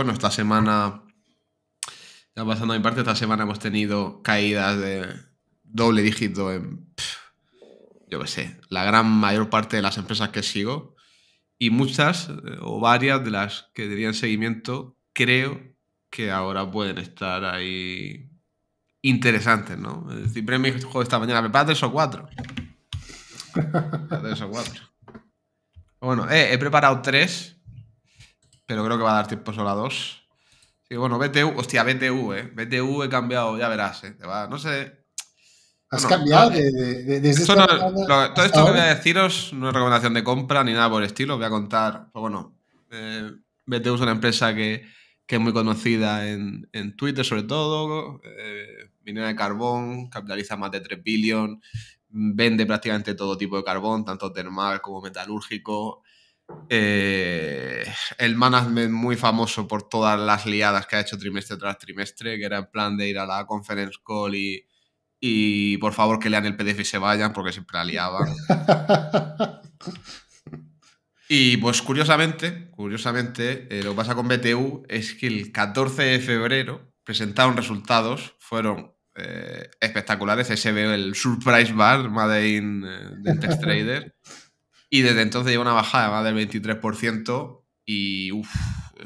bueno, esta semana, ya pasando a mi parte, esta semana hemos tenido caídas de doble dígito en, yo qué sé, la gran mayor parte de las empresas que sigo y muchas eh, o varias de las que dirían seguimiento, creo que ahora pueden estar ahí interesantes, ¿no? Siempre me juego esta mañana, prepara tres o cuatro. tres o cuatro. Bueno, he preparado tres pero creo que va a dar tiempo solo a dos. Y bueno, BTU, hostia, BTU, eh. BTU he cambiado, ya verás, eh. no sé. Has cambiado desde Todo esto que voy a deciros no es recomendación de compra ni nada por el estilo. Voy a contar, pues bueno, eh, BTU es una empresa que, que es muy conocida en, en Twitter sobre todo. Eh, minera de carbón, capitaliza más de 3 billion, vende prácticamente todo tipo de carbón, tanto termal como metalúrgico. Eh, el management muy famoso por todas las liadas que ha hecho trimestre tras trimestre, que era en plan de ir a la conference call y, por favor que lean el PDF y se vayan, porque siempre la liaban. y pues curiosamente, curiosamente, eh, lo que pasa con BTU es que el 14 de febrero presentaron resultados, fueron eh, espectaculares, ese veo el Surprise Bar, Made in Test Trader. Y desde entonces lleva una bajada más del 23% y uff,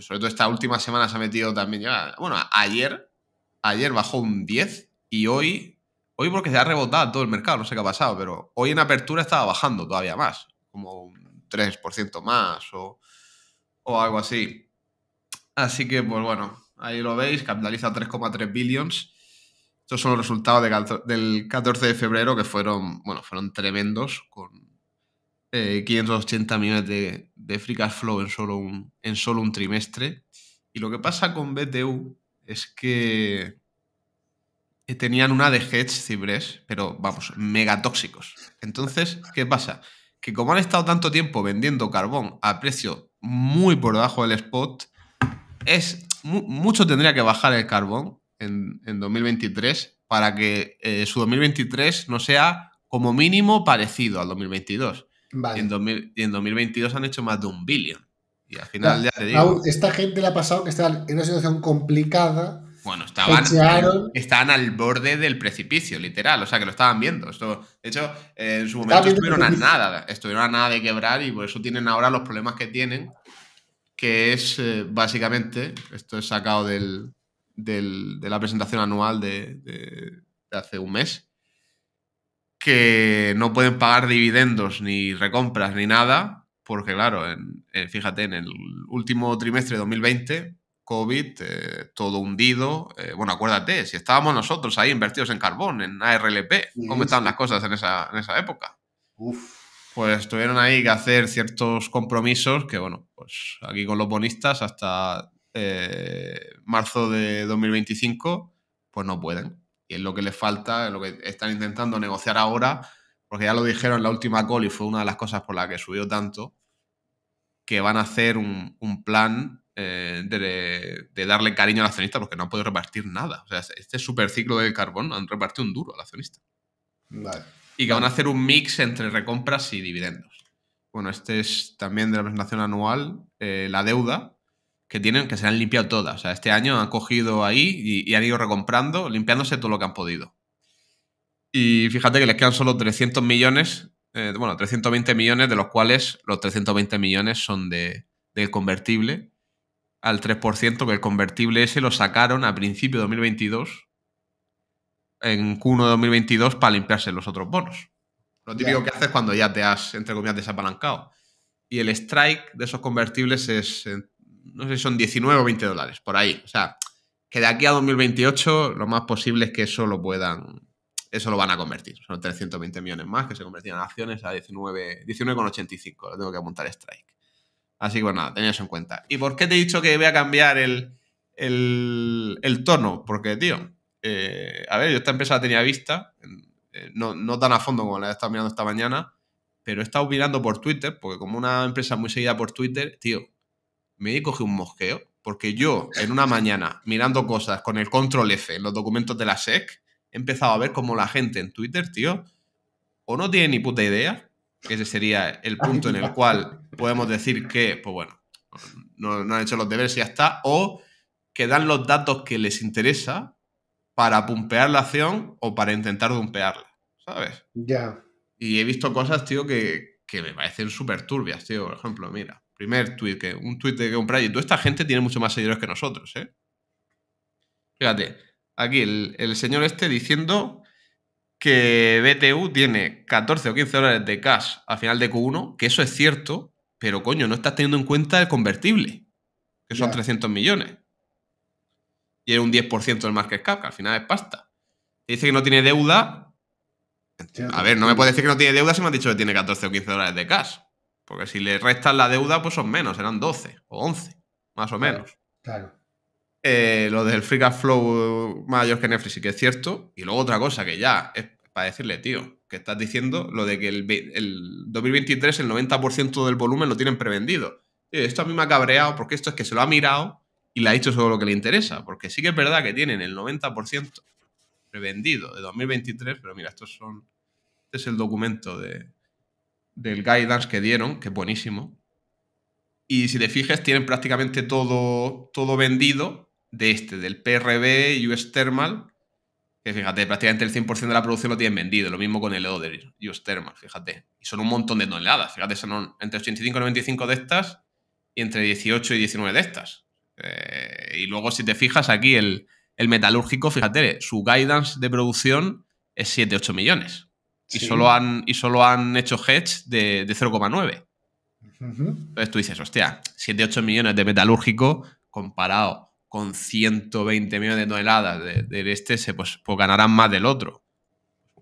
sobre todo esta última semana se ha metido también, bueno, ayer, ayer bajó un 10 y hoy, hoy porque se ha rebotado todo el mercado, no sé qué ha pasado, pero hoy en apertura estaba bajando todavía más, como un 3% más o, o algo así. Así que, pues bueno, ahí lo veis, capitaliza 3,3 billions. Estos son los resultados del 14 de febrero que fueron, bueno, fueron tremendos, con 580 eh, millones de, free cash flow en solo, un, en solo un trimestre. Y lo que pasa con BTU es que eh, tenían una de hedge Cibres, pero vamos, mega tóxicos. Entonces, ¿qué pasa? Que como han estado tanto tiempo vendiendo carbón a precio muy por debajo del spot, es mucho tendría que bajar el carbón en, 2023 para que eh, su 2023 no sea como mínimo parecido al 2022. Y, en 2022 han hecho más de un billón. Y al final ya te digo. esta gente le ha pasado que está en una situación complicada. Bueno, estaban, al borde del precipicio, literal. O sea, que lo estaban viendo. Esto, de hecho, eh, en su momento estuvieron a nada. Estuvieron a nada de quebrar y por eso tienen ahora los problemas que tienen. Que es eh, básicamente, esto es sacado de la presentación anual de hace un mes que no pueden pagar dividendos ni recompras ni nada, porque claro, eh, fíjate, en el último trimestre de 2020, COVID, eh, todo hundido. Eh, bueno, acuérdate, si estábamos nosotros ahí invertidos en carbón, en ARLP, ¿cómo estaban las cosas en esa, en esa época? Pues tuvieron ahí que hacer ciertos compromisos que, bueno, pues aquí con los bonistas hasta marzo de 2025, pues no pueden. Y es lo que le falta, es lo que están intentando negociar ahora, porque ya lo dijeron en la última call y fue una de las cosas por las que subió tanto, que van a hacer un, plan eh, de, darle cariño al accionista porque no han podido repartir nada. O sea, este superciclo del carbón han repartido un duro al accionista. Y que van a hacer un mix entre recompras y dividendos. Bueno, este es también de la presentación anual. Eh, la deuda, que tienen, que se han limpiado todas. O sea, este año han cogido ahí y, han ido recomprando, limpiándose todo lo que han podido. Y fíjate que les quedan solo 300 millones, eh, bueno, 320 millones, de los cuales los 320 millones son de, del convertible al 3%, que el convertible ese lo sacaron a principio de 2022, en Q1 de 2022, para limpiarse los otros bonos. Lo típico que haces cuando ya te has, entre comillas, desapalancado. Y el strike de esos convertibles es eh, no sé si son 19 o 20 dólares, por ahí. O sea, que de aquí a 2028 lo más posible es que eso lo puedan, eso lo van a convertir. Son 320 millones más que se convertían en acciones a 19,85. lo tengo que apuntar strike. Así que bueno, nada, tened en cuenta. ¿Y por qué te he dicho que voy a cambiar el, tono? Porque, tío, eh, a ver, yo esta empresa la tenía vista, eh, no, no tan a fondo como la he estado mirando esta mañana, pero he estado mirando por Twitter, porque como una empresa muy seguida por Twitter, tío, me he cogido un mosqueo, porque yo en una mañana, mirando cosas con el control F en los documentos de la SEC, he empezado a ver cómo la gente en Twitter, tío, o no tiene ni puta idea, que ese sería el punto en el cual podemos decir que, pues bueno, no, han hecho los deberes y ya está, o que dan los datos que les interesa para pumpear la acción o para intentar dumpearla, ¿sabes? Ya. Y he visto cosas, tío, que, que me parecen súper turbias, tío. Por ejemplo, mira, primer tweet, que un tweet de un y Toda esta gente tiene mucho más seguidores que nosotros, ¿eh? Fíjate, aquí el, señor este diciendo que BTU tiene 14 o 15 dólares de cash al final de Q1, que eso es cierto, pero coño, no estás teniendo en cuenta el convertible, que son 300 millones. Y es un 10% del market cap, que al final es pasta. dice que no tiene deuda. A ver, no me puede decir que no tiene deuda si me has dicho que tiene 14 o 15 dólares de cash. Porque si le restas la deuda, pues son menos, eran 12 o 11, más o menos. Claro. Eh, lo del free cash flow mayor que Netflix sí que es cierto. Y luego otra cosa que ya es para decirle, tío, que estás diciendo lo de que el, 2023 el 90% del volumen lo tienen prevendido. Eh, esto a mí me ha cabreado porque esto es que se lo ha mirado y le ha dicho solo lo que le interesa. Porque sí que es verdad que tienen el 90% prevendido de 2023, pero mira, estos son... Este es el documento de, del guidance que dieron, que es buenísimo. Y si te fijas, tienen prácticamente todo, todo vendido de este, del PRB, US Thermal. Que fíjate, prácticamente el 100% de la producción lo tienen vendido. Lo mismo con el Other, US Thermal, fíjate. Y son un montón de toneladas. Fíjate, son entre 85 y 95 de estas y entre 18 y 19 de estas. Eh, y luego, si te fijas aquí, el, el metalúrgico, fíjate, su guidance de producción es 7-8 millones y, solo han, y solo han hecho hedge de, 0,9. Entonces tú dices, hostia, 7-8 millones de metalúrgico comparado con 120 millones de toneladas de este, se, pues, pues, ganarán más del otro.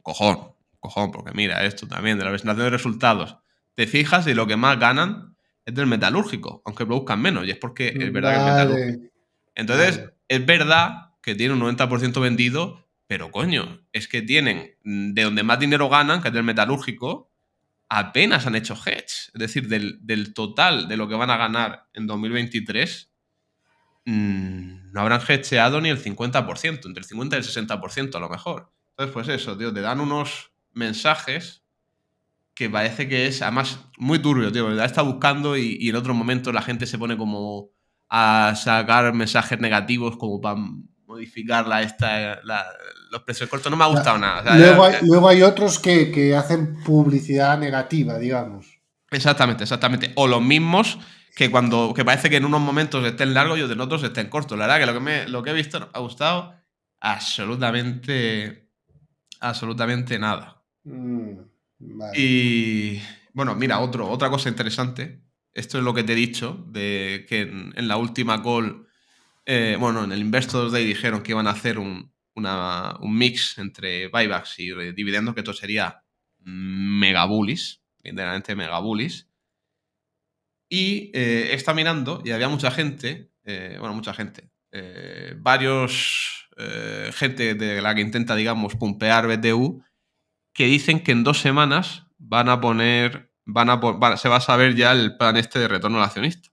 Cojón, cojón, porque mira esto también, de la presentación de resultados. Te fijas y lo que más ganan es del metalúrgico, aunque produzcan menos, y es porque es verdad que el metalúrgico. Entonces, es verdad que tiene un 90% vendido pero coño, es que tienen, mm, de donde más dinero ganan, que es del metalúrgico, apenas han hecho hedge. Es decir, del, total de lo que van a ganar en 2023, mm, no habrán hedgeado ni el 50%, entre el 50 y el 60% a lo mejor. Entonces, pues eso, tío, te dan unos mensajes que parece que es, además, muy turbio, tío, la está buscando y, en otro momento la gente se pone como a sacar mensajes negativos como para modificar esta, la, los precios cortos no me ha gustado nada. luego, hay, otros que, hacen publicidad negativa, digamos. Exactamente, exactamente. O los mismos que cuando que parece que en unos momentos estén largos y en otros estén cortos. La verdad que lo que, lo que he visto ha gustado absolutamente, absolutamente nada. Mm, y bueno, mira, otro, otra cosa interesante. Esto es lo que te he dicho, de que en, la última call, eh, bueno, en el Investors Day dijeron que iban a hacer un, una, un mix entre buybacks y dividendos, que esto sería mega literalmente mega Y eh, está mirando, y había mucha gente, eh, bueno, mucha gente, eh, varios gente de la que intenta, digamos, pumpear BTU, que dicen que en dos semanas van a poner, van a, se va a saber ya el plan este de retorno al accionista.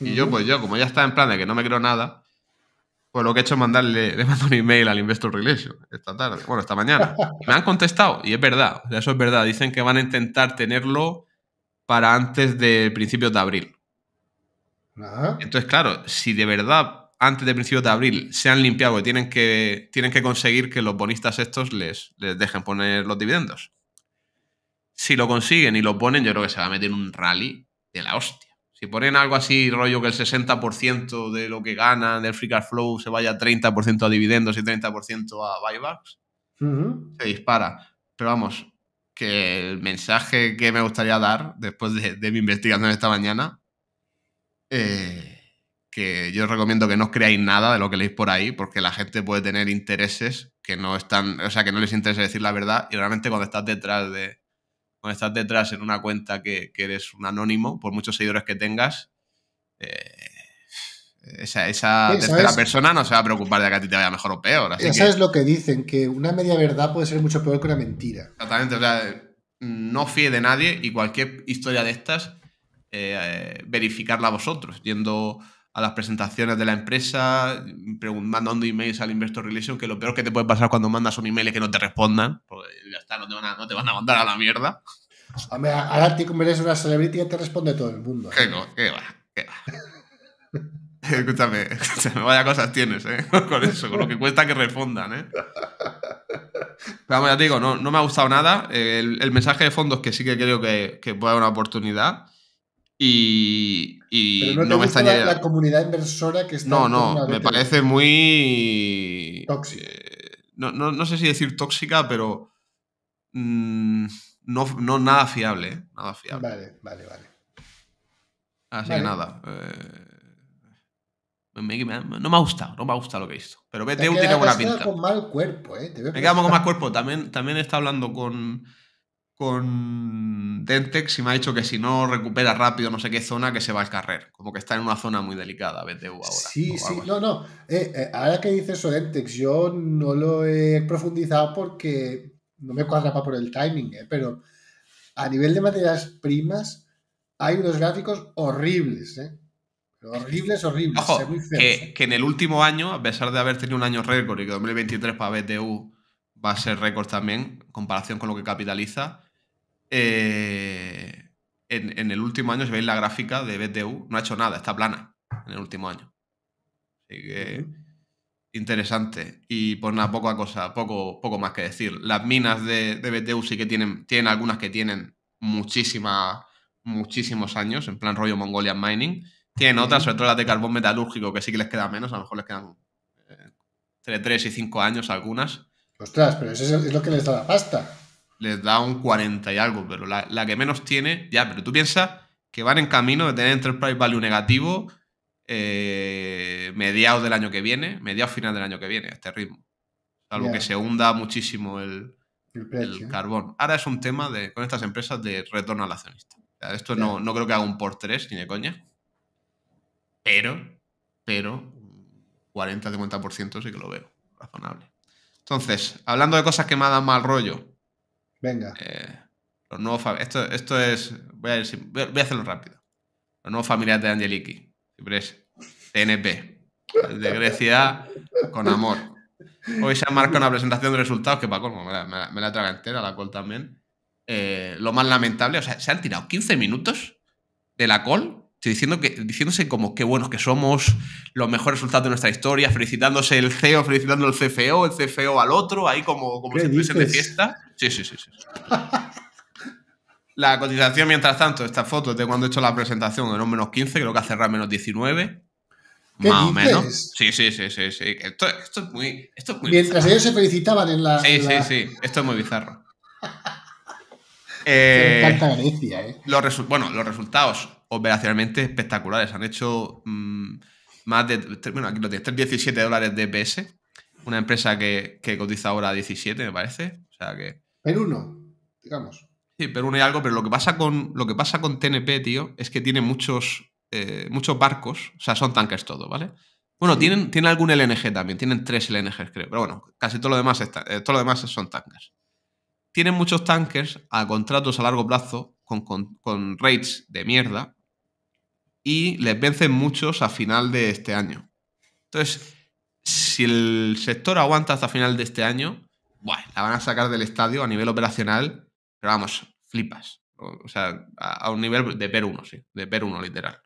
Y yo, pues yo, como ya está en plan de que no me creo nada, pues lo que he hecho es mandarle, le un email al Investor Relation esta tarde, bueno, esta mañana. Me han contestado y es verdad, eso es verdad. Dicen que van a intentar tenerlo para antes de principios de abril. Entonces, claro, si de verdad antes de principios de abril se han limpiado, tienen que, tienen que conseguir que los bonistas estos les, les dejen poner los dividendos. Si lo consiguen y lo ponen, yo creo que se va a meter un rally de la hostia. Si ponen algo así, rollo que el 60% de lo que ganan del free cash flow se vaya 30% a dividendos y 30% a buybacks, se dispara. Pero vamos, que el mensaje que me gustaría dar después de, mi investigación esta mañana, eh, que yo os recomiendo que no os creáis nada de lo que leéis por ahí, porque la gente puede tener intereses que no están, o sea, que no les interesa decir la verdad y realmente cuando estás detrás de, estás detrás en una cuenta que, eres un anónimo, por muchos seguidores que tengas, eh, esa, esa tercera persona no se va a preocupar de que a ti te vaya mejor o peor. Así ya sabes lo que dicen, que una media verdad puede ser mucho peor que una mentira. Exactamente, o sea, no fíe de nadie y cualquier historia de estas, eh, eh verificarla vosotros, yendo a las presentaciones de la empresa, mandando emails al Investor Relation, que lo peor que te puede pasar cuando mandas un email es que no te respondan, porque ya está, no te van a, mandar a la mierda. ahora te conviertes una celebrity y te responde todo el mundo. escúchame, vaya cosas tienes, ¿eh? Con eso, con lo que cuesta que respondan, ¿eh? Pero vamos, ya te digo, no, me ha gustado nada. El, mensaje de fondo es que sí que creo que, que puede haber una oportunidad. Y, y Pero no, no me La, comunidad inversora que está. No, no, me parece muy. Tóxica. Eh, no, no, no, sé si decir tóxica, pero. Mm, no, no, nada fiable, ¿eh? Nada fiable. Vale, vale, vale. Así que nada. Eh, no me ha gustado, no me ha gustado lo que he visto. Pero BTU tiene buena pinta. Con mal cuerpo, ¿eh? me quedamos con más cuerpo. También, también está hablando con con Dentex y me ha dicho que si no recupera rápido no sé qué zona, que se va al carrer. Como que está en una zona muy delicada, BTU ahora. Sí, sí, no, no. Eh, eh, ahora que dices eso, Dentex, yo no lo he profundizado porque no me cuadra para por el timing, eh, pero a nivel de materias primas hay unos gráficos horribles, eh. Horribles, horribles. que, que, en el último año, a pesar de haber tenido un año récord y que 2023 para BTU va a ser récord también, en comparación con lo que capitaliza, eh, en, el último año, si veis la gráfica de BTU, no ha hecho nada, está plana en el último año. interesante. Y pues nada, poca cosa, poco, poco más que decir. Las minas de, BTU sí que tienen, tienen algunas que tienen muchísimas, muchísimos años, en plan rollo Mongolian Mining. Tienen otras, sobre todo las de carbón metalúrgico, que sí que les queda menos, a lo mejor les quedan entre eh, 3 y 5 años algunas. Ostras, pero eso es lo que les da la pasta les da un 40 y algo, pero la, que menos tiene, ya, pero tú piensas que van en camino de tener Enterprise Value negativo eh, mediados del año que viene, mediados final del año que viene, a este ritmo. Salvo que se hunda muchísimo el, carbón. Ahora es un tema con estas empresas de retorno al accionista. esto no, no creo que haga un por tres, ni de coña. Pero, pero, 40-50% sí que lo veo razonable. Entonces, hablando de cosas que me dan mal rollo, Venga. Eh, los nuevos esto, esto es. Voy a, hacerlo rápido. Los nuevos familiares de Angeliki. Siempre es TNP. de Grecia con amor. Hoy se ha marcado una presentación de resultados que, para colmo, me la, me, la, entera, la col también. Eh, lo más lamentable, o sea, se han tirado 15 minutos de la col Estoy diciendo que, diciéndose como qué buenos que somos, los mejores resultados de nuestra historia, felicitándose el CEO, felicitando el CFO, el CFO al otro, ahí como, si estuviesen de fiesta. Sí, sí, sí. la cotización, mientras tanto, esta foto, de cuando he hecho la presentación, de no menos 15, creo que ha cerrado menos 19. más o menos. Sí, sí, sí, sí, Esto, es muy. Mientras ellos se felicitaban en la. Sí, sí, sí. Esto es muy bizarro. encanta ¿eh? ¿eh? bueno, los resultados operacionalmente espectaculares. Han hecho mm, más de. Bueno, aquí lo tienes, 17 dólares de PS. Una empresa que, cotiza ahora 17, me parece. O sea que. Perú no, digamos. Sí, Perú no hay algo, pero lo que pasa con, lo que pasa con TNP, tío, es que tiene muchos, eh, muchos barcos. O sea, son tanques todos, ¿vale? Bueno, tienen, algún LNG también, tienen tres LNGs, creo. Pero bueno, casi todo lo demás, está, eh, todo lo demás son tanques. Tienen muchos tanques a contratos a largo plazo con, con, con rates de mierda y les vencen muchos a final de este año. Entonces, si el sector aguanta hasta final de este año, bueno, la van a sacar del estadio a nivel operacional, pero vamos, flipas. O sea, a, un nivel de per uno sí, de per uno literal.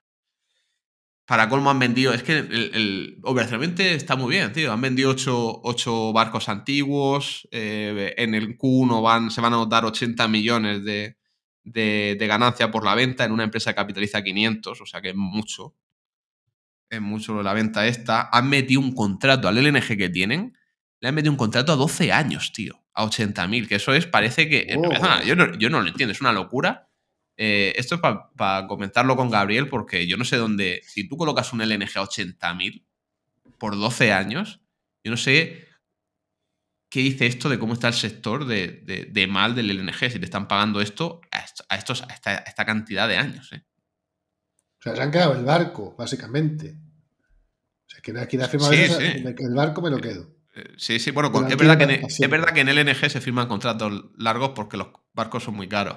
Para colmo han vendido, es que el, operacionalmente está muy bien, tío. Han vendido ocho barcos antiguos, eh, en el Q1 van, se van a notar 80 millones de, de, ganancia por la venta en una empresa que capitaliza 500, o sea que es mucho. Es mucho lo la venta esta. Han metido un contrato al LNG que tienen, le han metido un contrato a 12 años, tío, a 80.000, que eso es, parece que... yo, no, lo entiendo, es una locura. Eh, esto es para comentarlo con Gabriel, porque yo no sé dónde... Si tú colocas un LNG a 80.000 por 12 años, yo no sé qué dice esto de cómo está el sector de, mal del LNG, si te están pagando esto a, esta, cantidad de años. ¿eh? O sea, se han quedado el barco, básicamente. O sea, que aquí la firma el barco me lo eh, quedo. Eh, sí, sí, bueno, es, verdad que en, es verdad LNG se firman contratos largos porque los barcos son muy caros.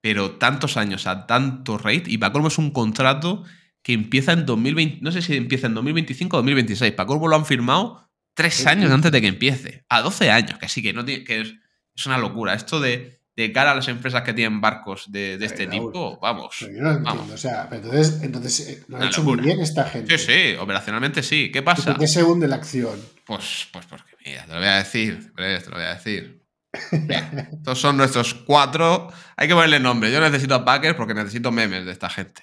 Pero tantos años a tanto rate, y colmo es un contrato que empieza en 2020, no sé si empieza en 2025 o 2026. colmo lo han firmado Tres años antes de que empiece. A doce años, que sí, que, no tiene, es, una locura. Esto de, cara a las empresas que tienen barcos de, este tipo, vamos. Yo no entiendo. O sea, entonces, entonces eh, lo han hecho muy bien esta gente. Sí, sí, operacionalmente sí. ¿Qué pasa? ¿Por qué se hunde la acción? Pues, pues porque, mira, te lo voy a decir, te lo voy a decir. estos son nuestros cuatro. Hay que ponerle nombre. Yo necesito a Packers porque necesito memes de esta gente.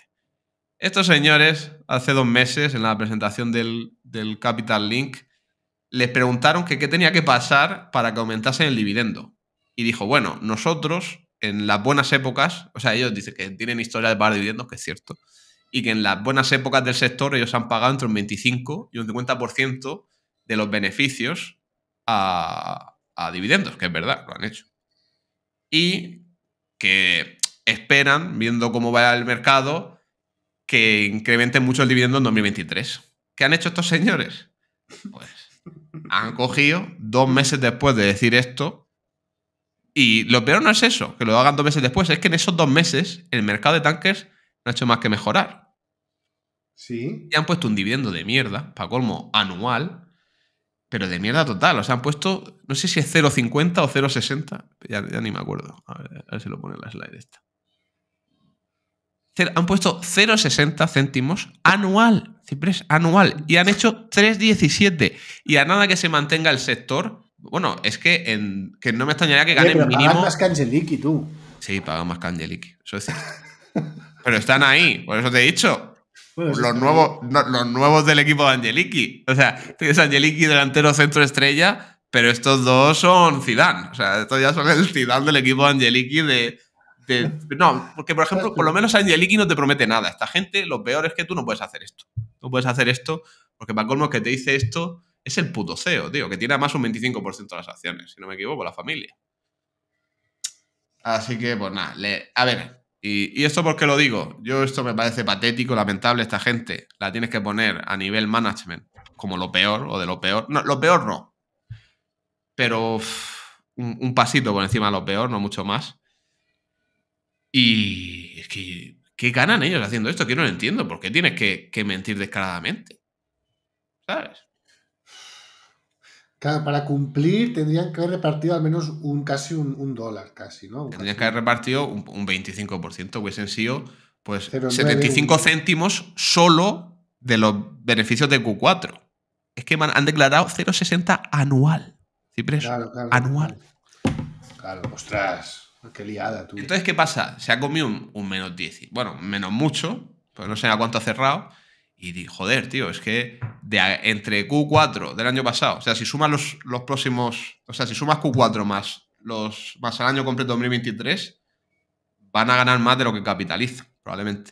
Estos señores, hace dos meses, en la presentación del, del Capital Link, les preguntaron que qué tenía que pasar para que aumentasen el dividendo. Y dijo, bueno, nosotros en las buenas épocas, o sea, ellos dicen que tienen historia de pagar dividendos, que es cierto, y que en las buenas épocas del sector ellos han pagado entre un 25 y un 50% de los beneficios a, dividendos, que es verdad, lo han hecho. Y que esperan, viendo cómo va el mercado, que incrementen mucho el dividendo en 2023. ¿Qué han hecho estos señores? Pues han cogido dos meses después de decir esto. Y lo peor no es eso, que lo hagan dos meses después, es que en esos dos meses el mercado de tankers no ha hecho más que mejorar. Sí. Y han puesto un dividendo de mierda, para colmo, anual, pero de mierda total. O sea, han puesto, no sé si es 0,50 o 0,60, ya, ni me acuerdo. A ver, a ver si lo pone en la slide esta han puesto 0,60 céntimos anual, es anual, y han hecho 3,17. Y a nada que se mantenga el sector, bueno, es que, que no me extrañaría que ganen mínimo. Pagan más que Angeliki, tú. Sí, pagan más que Angeliki, eso pero están ahí, por eso te he dicho. los, nuevos, los nuevos del equipo de Angeliki. O sea, tienes Angeliki delantero centro estrella, pero estos dos son Zidane. O sea, estos ya son el Zidane del equipo de Angeliki de, no, porque por ejemplo, por lo menos Angeliki no te promete nada. Esta gente, lo peor es que tú no puedes hacer esto. No puedes hacer esto porque para colmo que te dice esto es el puto CEO, tío, que tiene más un 25% de las acciones, si no me equivoco, la familia. Así que, pues nada, a ver. Y, esto porque lo digo, yo esto me parece patético, lamentable, esta gente la tienes que poner a nivel management como lo peor o de lo peor. No, lo peor no. Pero un pasito por encima de lo peor, no mucho más. Y es que, ¿qué ganan ellos haciendo esto? Que no lo entiendo. ¿Por qué tienes que, mentir descaradamente? ¿Sabes? Claro, para cumplir tendrían que haber repartido al menos un casi un, dólar, casi, ¿no? tendrían que haber repartido un, 25%, hubiesen sido pues 75 céntimos solo de los beneficios de Q4. Es que han declarado 0,60 anual. Cipres, claro, claro, anual. Claro, ostras. Qué tú. Entonces, ¿qué pasa? Se ha comido un, menos 10. Bueno, menos mucho, pues no sé a cuánto ha cerrado. Y di joder, tío, es que de, entre Q4 del año pasado, o sea, si sumas los, los próximos, o sea, si sumas Q4 más, los, más el año completo 2023, van a ganar más de lo que capitalizan, probablemente.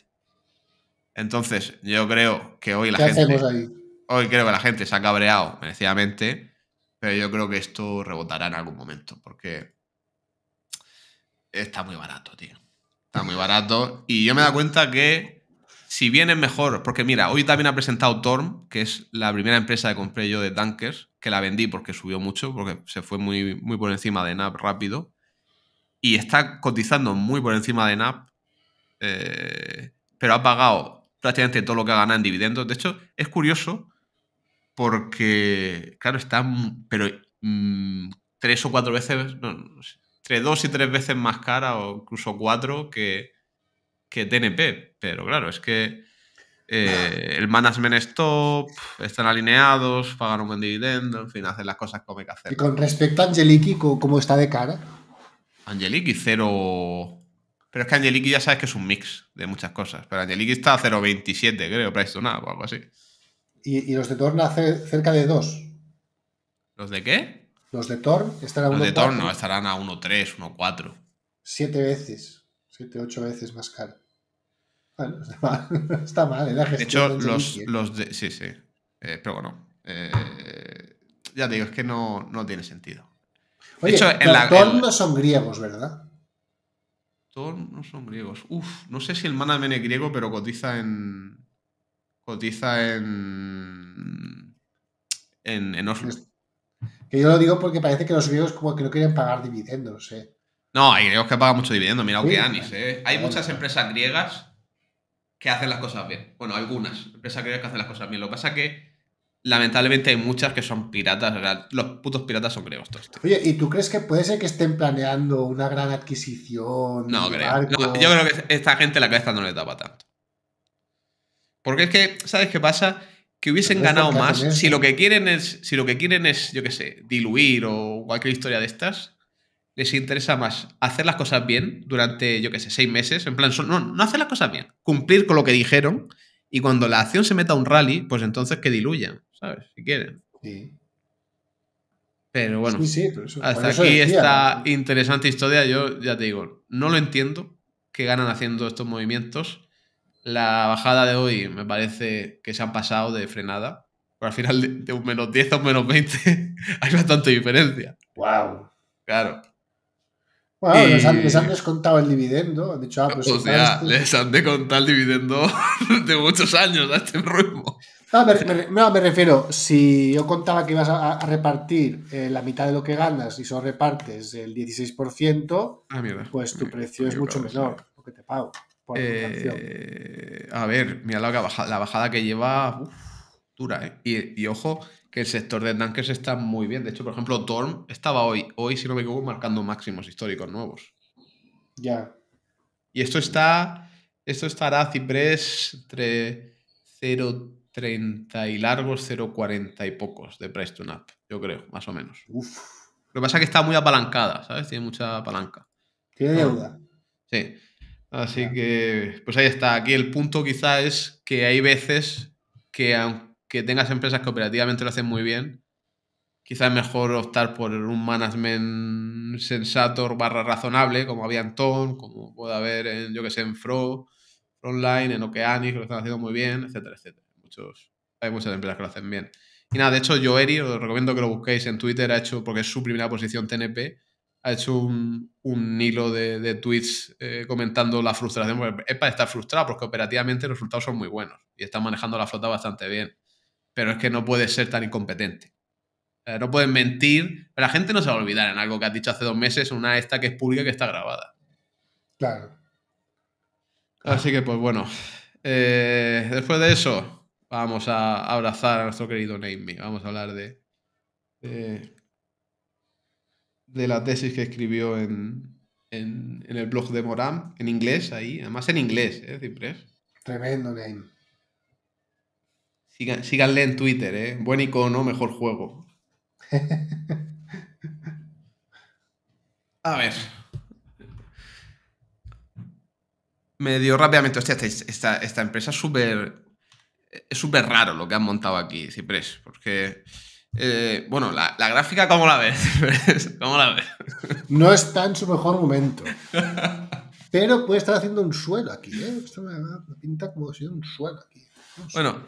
Entonces, yo creo que hoy la gente. Hoy creo que la gente se ha cabreado merecidamente, pero yo creo que esto rebotará en algún momento, porque está muy barato, tío. Está muy barato. Y yo me da cuenta que si bien es mejor, porque mira, hoy también ha presentado Torm, que es la primera empresa que compré yo de Dunkers, que la vendí porque subió mucho, porque se fue muy, muy por encima de NAP rápido. Y está cotizando muy por encima de NAP, eh, pero ha pagado prácticamente todo lo que ha ganado en dividendos. De hecho, es curioso porque, claro, está, pero mm, tres o cuatro veces, dos y tres veces más cara o incluso cuatro que, que TNP. Pero claro, es que eh, el management es top, están alineados, pagan un buen dividendo, en fin, hacen las cosas como hay que hacer. Y con respecto a Angeliki, ¿cómo está de cara? Angeliki, cero. Pero es que Angeliki ya sabes que es un mix de muchas cosas. Pero Angeliki está a 0.27, creo, price to nada o algo así. ¿Y, los de Torna, cerca de dos. ¿Los de qué? Los de Thor estarán a Los de Thor no, estarán a 1.3, 1.4. Siete veces, siete, ocho veces más caro. Bueno, está mal, está mal De hecho, los, los de... Sí, sí. Eh, pero bueno, eh, ya te digo, es que no, no tiene sentido. Oye, de hecho, en Thor no son griegos, ¿verdad? Thor no son griegos. Uf, no sé si el manamene es griego, pero cotiza en. Cotiza en. En, en Oslo. Que yo lo digo porque parece que los griegos como que no quieren pagar dividendos, ¿eh? No, hay griegos que pagan mucho dividendo, mira Okeanis, ¿eh? Hay muchas empresas griegas que hacen las cosas bien. Bueno, algunas empresas griegas que hacen las cosas bien. Lo que pasa es que lamentablemente hay muchas que son piratas. O sea, los putos piratas son griegos todos. Oye, ¿y tú crees que puede ser que estén planeando una gran adquisición? No, creo. yo creo que esta gente la cabeza no le tapa tanto. Porque es que, ¿sabes qué pasa? que hubiesen ganado más si lo que quieren es, si lo que quieren es, yo qué sé, diluir o cualquier historia de estas, les interesa más hacer las cosas bien durante, yo qué sé, seis meses, en plan, no, no hacer las cosas bien, cumplir con lo que dijeron y cuando la acción se meta a un rally, pues entonces que diluyan, ¿sabes? Si quieren. Pero bueno, hasta aquí esta interesante historia, yo ya te digo, no lo entiendo que ganan haciendo estos movimientos la bajada de hoy me parece que se han pasado de frenada. Pero al final de, un menos 10 a un menos 20 hay bastante diferencia. ¡Wow! Claro. Bueno, les, han, descontado el dividendo. dicho, ah, pues les han de contar el dividendo de muchos años a este ritmo. No me, refiero, si yo contaba que ibas a, repartir eh, la mitad de lo que ganas y solo repartes el 16%, ah, pues tu precio es mucho menor, lo que te pago. Eh, a ver, mira la bajada, que lleva dura, ¿eh? Y, ojo que el sector de tankers está muy bien. De hecho, por ejemplo, Torm estaba hoy, hoy, si no me equivoco, marcando máximos históricos nuevos. Ya. Y esto está. Esto estará Ciprés entre 0.30 y largos, 0.40 y pocos de price to up, yo creo, más o menos. Lo que pasa es que está muy apalancada, ¿sabes? Tiene mucha palanca. Tiene deuda. Sí. Así que, pues ahí está. Aquí el punto quizá es que hay veces que aunque tengas empresas que operativamente lo hacen muy bien, quizás es mejor optar por un management sensato barra razonable, como había en Ton, como puede haber en, yo que sé, en Fro, Online, en Okeani, que lo están haciendo muy bien, etcétera, etcétera. Muchos, hay muchas empresas que lo hacen bien. Y nada, de hecho, eri os recomiendo que lo busquéis en Twitter, ha hecho, porque es su primera posición TNP, ha hecho un, hilo de, de tweets eh, comentando la frustración. es para estar frustrado, porque operativamente los resultados son muy buenos y están manejando la flota bastante bien. Pero es que no puede ser tan incompetente. no pueden mentir. Pero la gente no se va a olvidar en algo que has dicho hace dos meses, una esta que es pública que está grabada. Claro. Así que, pues bueno. Eh, después de eso, vamos a abrazar a nuestro querido Naomi. Vamos a hablar de de la tesis que escribió en, el blog de Moram, en inglés ahí, además en inglés, ¿eh? Ciprés. Tremendo game. síganle en Twitter, ¿eh? Buen icono, mejor juego. A ver. Me dio rápidamente, esta, esta empresa es súper... Es súper raro lo que han montado aquí, Ciprés, porque eh, bueno, la, gráfica, ¿cómo la ves? ¿Cómo la ves? No está en su mejor momento. Pero puede estar haciendo un suelo aquí, ¿eh? Esto me pinta como si un suelo aquí. Bueno,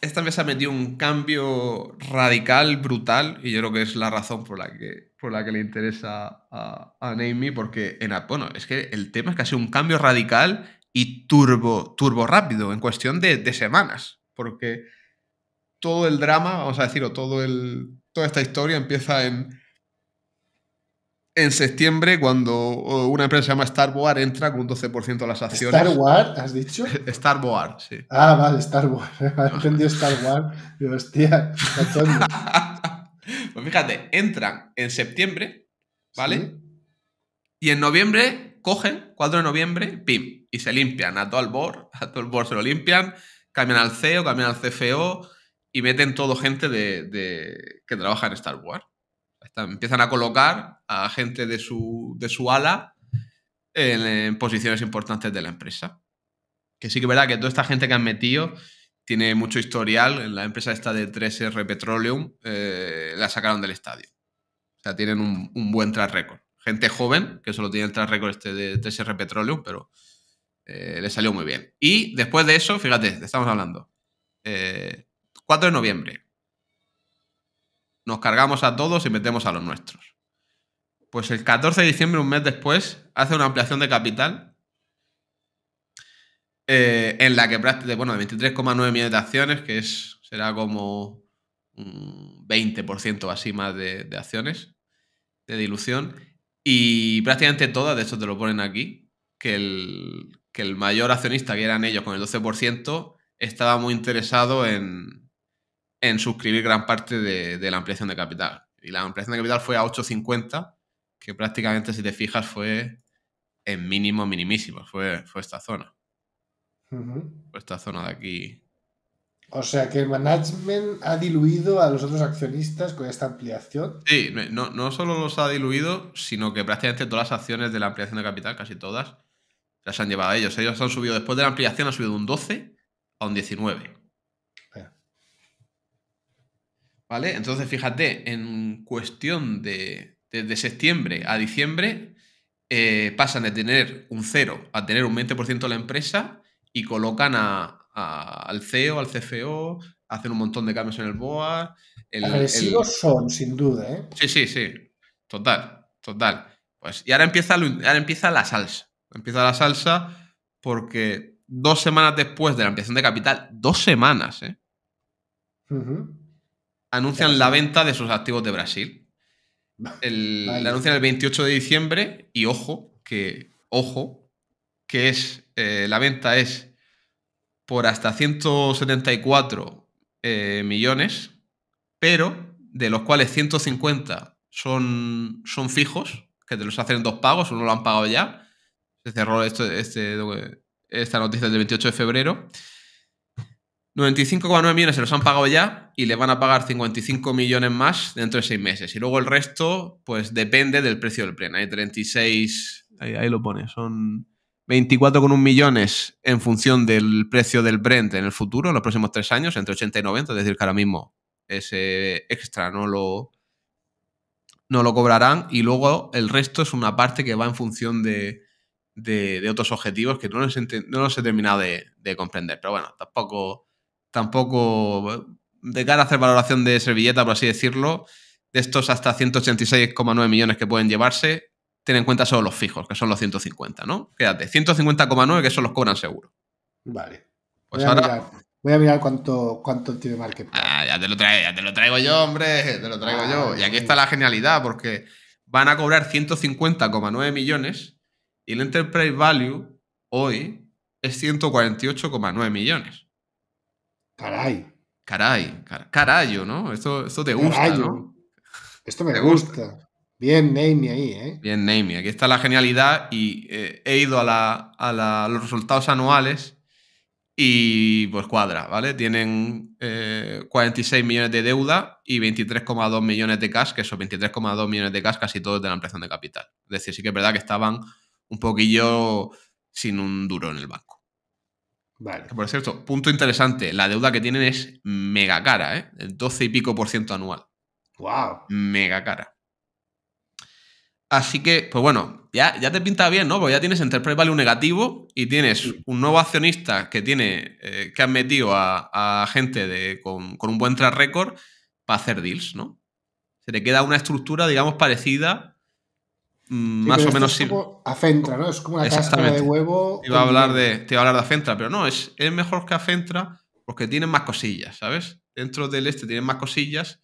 esta vez ha metido un cambio radical, brutal, y yo creo que es la razón por la que, por la que le interesa a, a porque en, bueno, es que el tema es que ha sido un cambio radical y turbo, turbo rápido, en cuestión de, de semanas, porque todo el drama, vamos a decir, todo el, toda esta historia empieza en, en septiembre cuando eh, una empresa que se llama Starboard entra con un 12% de las acciones. ¿Starboard, has dicho? Starboard, sí. Ah, vale, Starboard. He entendido Starboard. Pero hostia, Pues fíjate, entran en septiembre, ¿vale? Y en noviembre cogen, 4 de noviembre, pim, y se limpian a todo el board, a todo el board se lo limpian, cambian al CEO, cambian al CFO, y meten todo gente de, que trabaja en Star Wars. empiezan a colocar a gente de su, de su ala en, posiciones importantes de la empresa. Que sí que es verdad que toda esta gente que han metido tiene mucho historial. En la empresa esta de 3R Petroleum eh, la sacaron del estadio. O sea, tienen un, buen track record. Gente joven, que solo tiene el track record este de 3R Petroleum, pero eh, le salió muy bien. Y después de eso, fíjate, estamos hablando. Eh, 4 de noviembre. Nos cargamos a todos y metemos a los nuestros. Pues el 14 de diciembre, un mes después, hace una ampliación de capital eh, en la que prácticamente, bueno, de 23,9 millones de acciones, que es, será como un 20% así más de, acciones de dilución. Y prácticamente todas, de hecho te lo ponen aquí, que el, que el mayor accionista, que eran ellos con el 12%, estaba muy interesado en, en suscribir gran parte de, la ampliación de capital. Y la ampliación de capital fue a 8.50, que prácticamente, si te fijas, fue en mínimo, minimísimo. Fue, fue esta zona. esta zona de aquí. O sea que el management ha diluido a los otros accionistas con esta ampliación. Sí, no, no solo los ha diluido, sino que prácticamente todas las acciones de la ampliación de capital, casi todas, las han llevado a ellos. Ellos han subido, después de la ampliación, han subido un 12 a un 19. ¿Vale? Entonces, fíjate, en cuestión de, septiembre a diciembre, eh, pasan de tener un cero a tener un 20% la empresa y colocan a, al CEO, al CFO, hacen un montón de cambios en el BOA. El, son, sin duda, ¿eh? Sí, sí, sí. Total, total. Pues, y ahora empieza, empieza la salsa. Empieza la salsa porque dos semanas después de la ampliación de capital, dos semanas, ¿eh? anuncian la venta de sus activos de Brasil. La anuncian el 28 de diciembre y ojo, que, ojo, que es, eh, la venta es por hasta 174 eh, millones, pero de los cuales 150 son, son fijos, que te los hacen dos pagos, uno lo han pagado ya. Se cerró este, este, esta noticia del 28 de febrero. 95,9 millones se los han pagado ya y le van a pagar 55 millones más dentro de seis meses. Y luego el resto, pues depende del precio del Brent Hay 36. Ahí, lo pone, son 24,1 millones en función del precio del Brent en el futuro, en los próximos tres años, entre 80 y 90. Es decir, que ahora mismo ese extra no lo, no lo cobrarán. Y luego el resto es una parte que va en función de, de, otros objetivos que no los, no los he terminado de comprender. Pero bueno, tampoco tampoco de cara a hacer valoración de servilleta, por así decirlo, de estos hasta 186,9 millones que pueden llevarse, ten en cuenta solo los fijos, que son los 150, ¿no? Quédate, 150,9 que son los cobran seguro. Vale. Pues voy, a mirar, voy a mirar cuánto, cuánto tiene Market. Ah, ya te lo traigo, yo, hombre, te lo traigo yo. Ah, y aquí está la genialidad, porque van a cobrar 150,9 millones y el Enterprise Value hoy es 148,9 millones. Caray. Caray, car carayo, ¿no? Esto, esto te gusta, ¿no? Esto me gusta? Bien, Naomi ahí, ¿eh? Bien, Naomi. Aquí está la genialidad y eh, he ido a, los resultados anuales y pues cuadra, ¿vale? Tienen 46 eh, millones de deuda y 23,2 millones de cash, que son 23,2 millones de cash casi todos de la empresa de capital. Es decir, sí que es verdad que estaban un poquillo sin un duro en el banco. Vale. por cierto, punto interesante, la deuda que tienen es mega cara, ¿eh? El 12 y pico por ciento anual. ¡Wow! Mega cara. Así que, pues bueno, ya, ya te pinta bien, ¿no? Porque ya tienes Enterprise Value negativo y tienes un nuevo accionista que tiene, eh, que han metido a, gente con, con, un buen track record para hacer deals, ¿no? Se le queda una estructura, digamos, parecida Mm, más o menos es Afentra, ¿no? Es como una cáscara de huevo. Te iba, a hablar de, te hablar de pero no, es, es mejor que Afentra porque tienen más cosillas, ¿sabes? Dentro del este tienen más cosillas.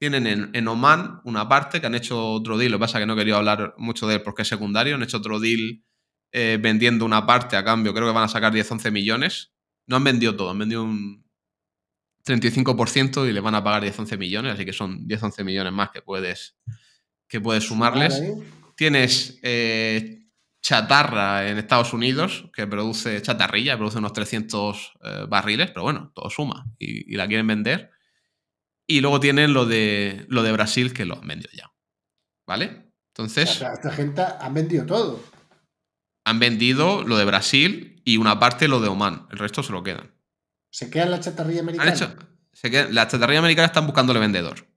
Tienen en, Oman una parte que han hecho otro deal. Lo que pasa que no quería hablar mucho de él porque es secundario. Han hecho otro deal eh, vendiendo una parte a cambio. Creo que van a sacar 10-11 millones. No han vendido todo, han vendido un 35% y le van a pagar 10-11 millones. Así que son 10-11 millones más que puedes, que puedes sumarles. Tienes eh, chatarra en Estados Unidos, que produce chatarrilla, produce unos 300 eh, barriles, pero bueno, todo suma y, la quieren vender. Y luego tienen lo de, lo de Brasil, que lo han vendido ya. ¿Vale? Entonces... Esta, gente han vendido todo. Han vendido lo de Brasil y una parte lo de Oman. El resto se lo quedan. ¿Se quedan la chatarrilla americana? Las hecho? Se la americana están buscándole vendedor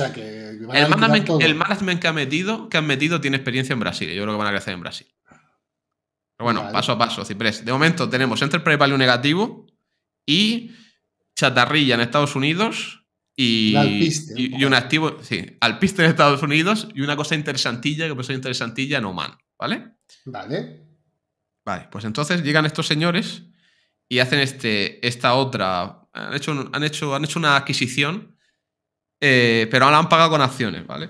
el, management, que han metido, que metido tiene experiencia en Brasil. yo creo que van a crecer en Brasil. Pero bueno, paso a paso, Ciprés. De momento tenemos Enterprise Value negativo y chatarrilla en Estados Unidos y, un activo, sí, alpiste en Estados Unidos y una cosa interesantilla que puede ser interesantilla en Oman, ¿vale? Vale. Vale, pues entonces llegan estos señores y hacen este, esta otra, han hecho, han hecho, han hecho una adquisición eh, pero ahora han pagado con acciones, ¿vale?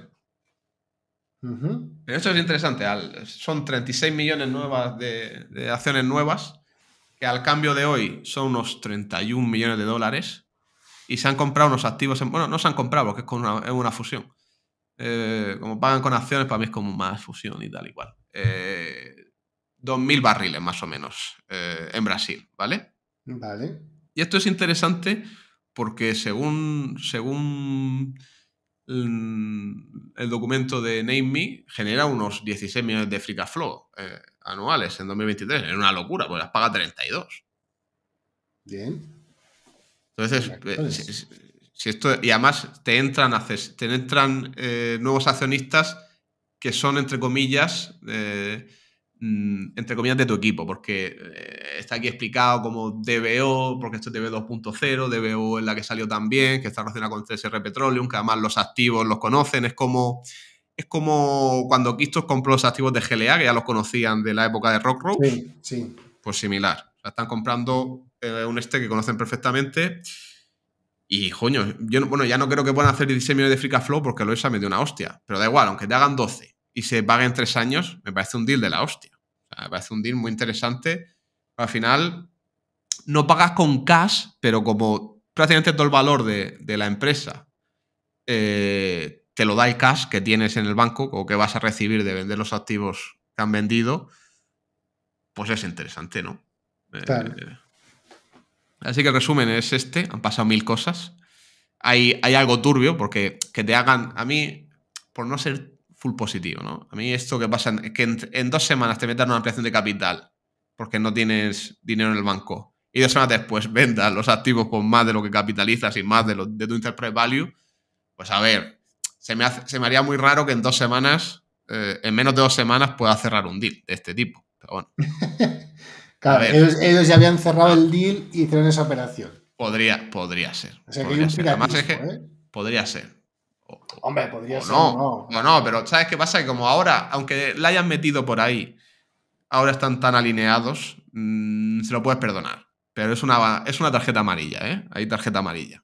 Pero esto es interesante, son 36 millones nuevas de, acciones nuevas, que al cambio de hoy son unos 31 millones de dólares, y se han comprado unos activos, bueno, no se han comprado porque es, una, fusión. Eh, como pagan con acciones, para mí es como más fusión y tal igual. 2.000 eh, barriles más o menos en Brasil, ¿vale? Vale. Y esto es interesante porque según, según mm, el documento de Namey genera unos 16 millones de free flow eh, anuales en 2023. Es una locura, pues las paga 32. Bien. Entonces, eh, si, esto. Y además te entran, te entran eh, nuevos accionistas que son, entre comillas, Mm, entre comillas, de tu equipo, porque eh, está aquí explicado como DBO, porque esto es DB 2.0, DBO es la que salió también, que está relacionada con CSR Petroleum, que además los activos los conocen, es como, es como cuando Kistos compró los activos de GLA, que ya los conocían de la época de Rockrow, sí, sí. pues similar, están comprando eh, un este que conocen perfectamente. Y, coño, yo bueno, ya no creo que puedan hacer 16 millones de free flow porque lo esa me dio una hostia. Pero da igual, aunque te hagan 12 y se paguen 3 años, me parece un deal de la hostia. Me ah, parece un deal muy interesante. Al final, no pagas con cash, pero como prácticamente todo el valor de, la empresa eh, te lo da el cash que tienes en el banco o que vas a recibir de vender los activos que han vendido, pues es interesante, ¿no? Eh, eh, así que el resumen es este, han pasado mil cosas. Hay, hay algo turbio porque que te hagan, a mí, por no ser full positivo, ¿no? A mí esto que pasa es que en, dos semanas te metan una ampliación de capital porque no tienes dinero en el banco y dos semanas después vendas los activos por más de lo que capitalizas y más de, lo, de tu Interpret value, pues a ver, se me, se me haría muy raro que en dos semanas, eh, en menos de dos semanas, pueda cerrar un deal de este tipo. Pero bueno. ellos, ya habían cerrado el deal y hicieron esa operación. Podría, podría ser. podría ser Hombre, podría ser. No. no. pero ¿sabes qué pasa? Que como ahora, aunque la hayan metido por ahí, ahora están tan alineados, mm, se lo puedes perdonar. Pero es una, es una tarjeta amarilla, ¿eh? Hay tarjeta amarilla.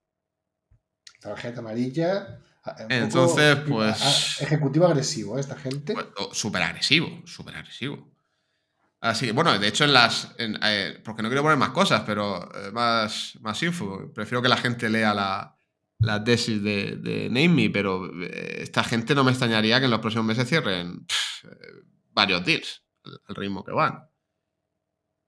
Tarjeta amarilla. Ah, eh, Entonces, pues. Ah, ejecutivo agresivo, ¿eh? esta gente. Pues, oh, super súper agresivo, súper agresivo. Así que, bueno, de hecho, en las. Eh, porque no quiero poner más cosas, pero más, más info. Prefiero que la gente lea la, la tesis de, de pero eh, esta gente no me extrañaría que en los próximos meses cierren varios deals al ritmo que van.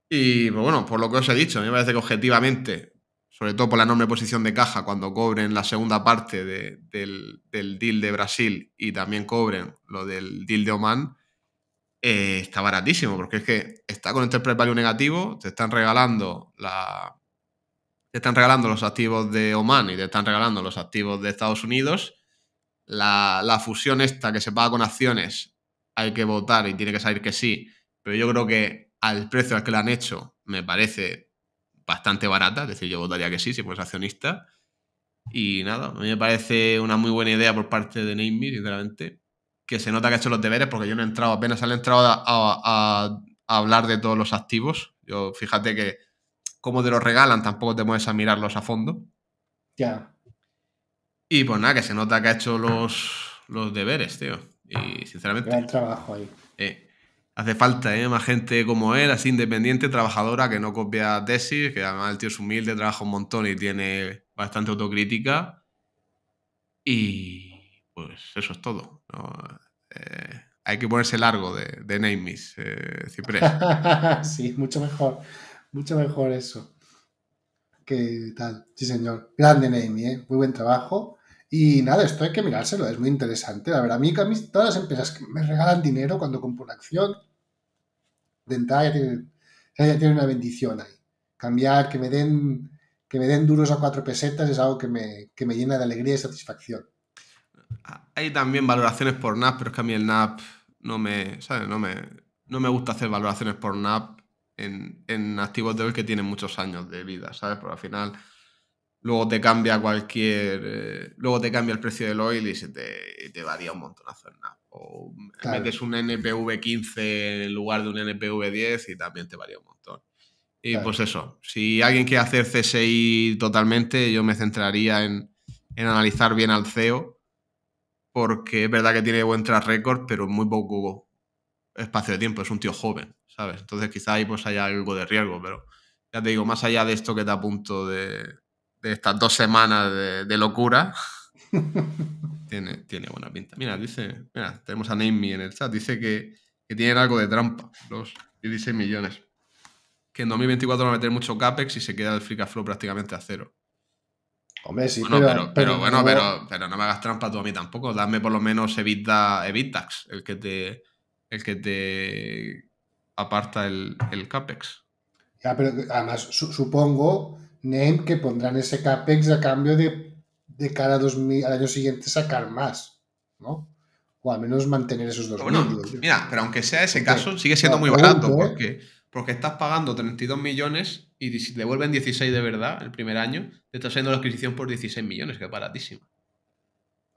Y pues bueno, por lo que os he dicho, me parece que objetivamente, sobre todo por la enorme posición de caja, cuando cobren la segunda parte del, deal de Brasil y también cobren lo del deal de Oman, eh, está baratísimo, porque es que está con Enterprise Value negativo, te están regalando la, te están regalando los activos de Oman y te están regalando los activos de Estados Unidos. La, fusión esta que se paga con acciones, hay que votar y tiene que salir que sí, pero yo creo que al precio al que la han hecho me parece bastante barata, es decir, yo votaría que sí si fuese accionista. Y nada, a mí me parece una muy buena idea por parte de Name, sinceramente, que se nota que ha hecho los deberes porque yo no he entrado, apenas han entrado a, a hablar de todos los activos. Yo fíjate que como te los regalan, tampoco te mueves a mirarlos a fondo. Ya. Y pues nada, que se nota que ha hecho los, deberes, tío. Y sinceramente. trabajo ahí. hace falta, ¿eh? Más gente como él, así independiente, trabajadora, que no copia tesis, que además el tío es humilde, trabaja un montón y tiene bastante autocrítica. Y. Pues eso es todo. Eh, hay que ponerse largo de, de Name Miss, eh, Ciprés. sí, mucho mejor. Mucho mejor eso. Que tal. Sí, señor. Grande Naomi, ¿eh? Muy buen trabajo. Y nada, esto hay que mirárselo, es muy interesante. La verdad, a mí, a todas las empresas que me regalan dinero cuando compro una acción, de entrada ya tienen, una bendición ahí. Cambiar, que me den que me den duros a cuatro pesetas es algo que me, que me, llena de alegría y satisfacción. Ah, hay también valoraciones por NAP, pero es que a mí el NAP no me, No me, no me gusta hacer valoraciones por NAP en, activos de hoy que tienen muchos años de vida, ¿sabes? Pero al final luego te cambia cualquier. Eh, luego te cambia el precio del oil y se te, varía un montón en O metes un NPV 15 en lugar de un NPV 10 y también te varía un montón. Y pues eso, si alguien quiere hacer CSI totalmente, yo me centraría en, en analizar bien al CEO, porque es verdad que tiene buen track record, pero muy poco espacio de tiempo, es un tío joven. Entonces quizá ahí pues haya algo de riesgo, pero ya te digo, más allá de esto que te apunto de, estas dos semanas de, locura, tiene, tiene buena pinta. Mira, dice, mira, tenemos a Namey en el chat, dice que, que tienen algo de trampa, los 16 millones. Que en 2024 va a meter mucho CAPEX y se queda el free cash flow prácticamente a cero. Hombre, pero, bueno, no... Pero, no me hagas trampa tú a mí tampoco. Dame por lo menos evita, evitax, el que te, el que te aparta el, CAPEX. Ya, pero además supongo, Name, que pondrán ese CAPEX a cambio de, de cara 2000, al año siguiente sacar más, ¿no? O al menos mantener esos dos Bueno, mira, pero aunque sea ese caso, sigue siendo muy barato, porque, porque estás pagando 32 millones y si te devuelven 16 de verdad el primer año, te estás haciendo la adquisición por 16 millones, que es baratísima.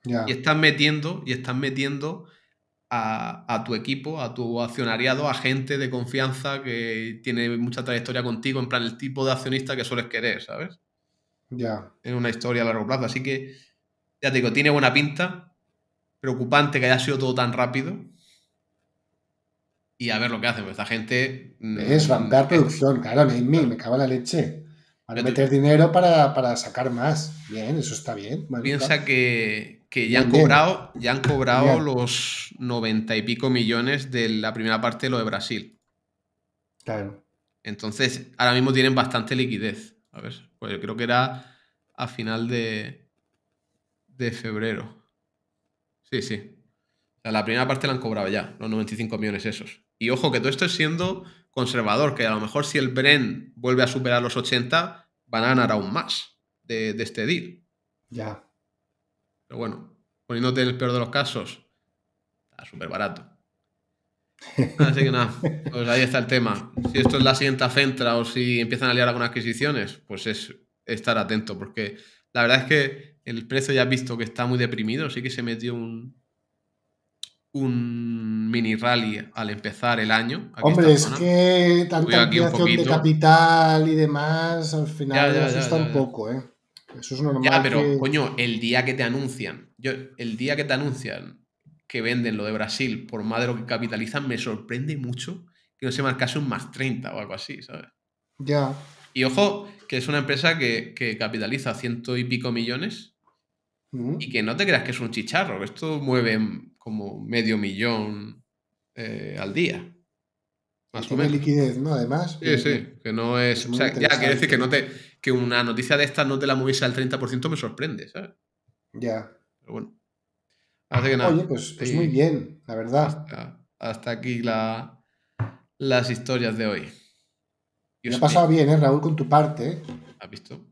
Y estás metiendo, y estás metiendo a, tu equipo, a tu accionariado, a gente de confianza que tiene mucha trayectoria contigo, en plan el tipo de accionista que sueles querer, ¿sabes? Ya. En una historia a largo plazo. Así que, ya te digo, tiene buena pinta. Preocupante que haya sido todo tan rápido. Y a ver lo que hace, Pues esta gente. Mm, es dar producción, claro, me, me cago la leche. Van meter dinero para, para, sacar más. Bien, eso está bien. Piensa que, que ya han cobrado, ya han cobrado los 90 y pico millones de la primera parte de lo de Brasil. Claro. Entonces, ahora mismo tienen bastante liquidez. A ver, pues yo creo que era a final de, de febrero. Sí, sí. la primera parte la han cobrado ya, los 95 millones esos. Y ojo, que todo esto es siendo conservador, que a lo mejor si el Bren vuelve a superar los 80, van a ganar aún más de, de este deal. Ya. Pero bueno, poniéndote el peor de los casos, está súper barato. Así que nada, pues ahí está el tema. Si esto es la siguiente centra o si empiezan a liar algunas adquisiciones, pues es estar atento, porque la verdad es que el precio ya has visto que está muy deprimido, sí que se metió un, un mini rally al empezar el año. Hombre, es que tanta ampliación de capital y demás, al final ya, ya, un poco, ¿eh? Eso es Ya, pero coño, el día que te anuncian, yo, el día que te anuncian que venden lo de Brasil por más de lo que capitalizan, me sorprende mucho que no se marcase un más 30 o algo así, ¿sabes? Ya. Y ojo, que es una empresa que, que capitaliza ciento y pico millones mm. y que no te creas que es un chicharro, que esto mueve como medio millón eh, al día. Más o liquidez, ¿no? Además. Sí, eh, sí, que no es. o sea, ya quiere decir que, no que una noticia de esta no te la moviese al 30% me sorprende, ¿sabes? Ya. Pero bueno. Oye, pues, es pues muy bien, la verdad. Hasta, aquí la, las historias de hoy. Me ha pasado bien, ¿eh, Raúl, con tu parte? ¿Has visto?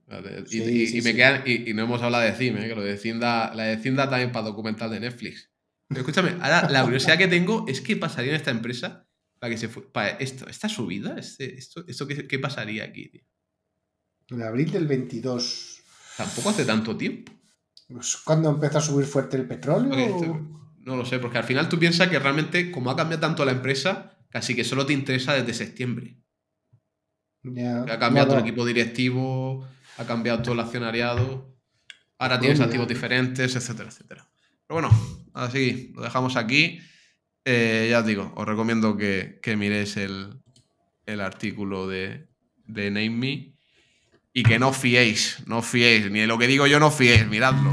Y, me y, no hemos hablado de Cime, ¿eh? que lo de Cinda, la de también para documental de Netflix. escúchame, ahora la curiosidad que tengo es qué pasaría en esta empresa para que se esto, esta subida, ¿Este, esto, esto ¿qué, pasaría aquí, tío? En abril del 22. Tampoco hace tanto tiempo. Pues, ¿Cuándo empezó a subir fuerte el petróleo? no lo sé, porque al final tú piensas que realmente, como ha cambiado tanto la empresa, casi que solo te interesa desde septiembre. ha cambiado tu equipo directivo, ha cambiado todo el accionariado, ahora pues tienes activos diferentes, etcétera, etcétera. Pero bueno, así lo dejamos aquí. Eh, ya os digo, os recomiendo que, que miréis el, el, artículo de, de Name Me y que no fiéis, no fiéis, ni de lo que digo yo no fiéis, miradlo.